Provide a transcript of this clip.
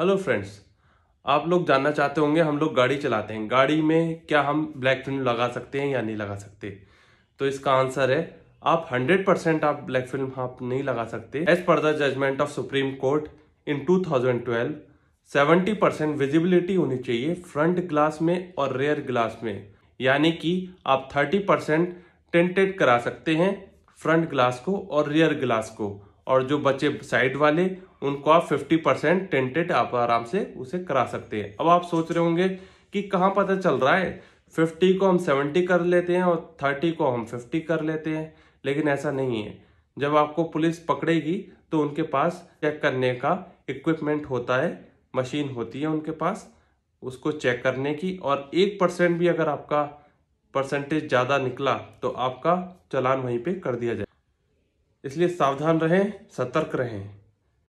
hello friends आप लोग जानना चाहते होंगे हम लोग गाड़ी चलाते हैं गाड़ी में क्या हम ब्लैक फिल्म लगा सकते हैं या नहीं लगा सकते तो इसका आंसर है आप 100 परसेंट आप ब्लैक फिल्म आप नहीं लगा सकते as per the judgment of Supreme Court in 2012 70 percent visibility होनी चाहिए फ्रंट ग्लास में और रेयर ग्लास में यानी कि आप थर्टी परसेंट टेंटेड करा सकते हैं फ्रंट ग्लास को और रेयर ग्लास को और जो बच्चे साइड वाले उनको आप 50 परसेंट टेंटेड आप आराम से उसे करा सकते हैं अब आप सोच रहे होंगे कि कहाँ पता चल रहा है 50 को हम 70 कर लेते हैं और 30 को हम 50 कर लेते हैं लेकिन ऐसा नहीं है जब आपको पुलिस पकड़ेगी तो उनके पास चेक करने का इक्विपमेंट होता है मशीन होती है उनके पास उसको चेक करने की और एक परसेंट भी अगर आपका परसेंटेज ज़्यादा निकला तो आपका चलान वहीं पे कर दिया जाए इसलिए सावधान रहें सतर्क रहें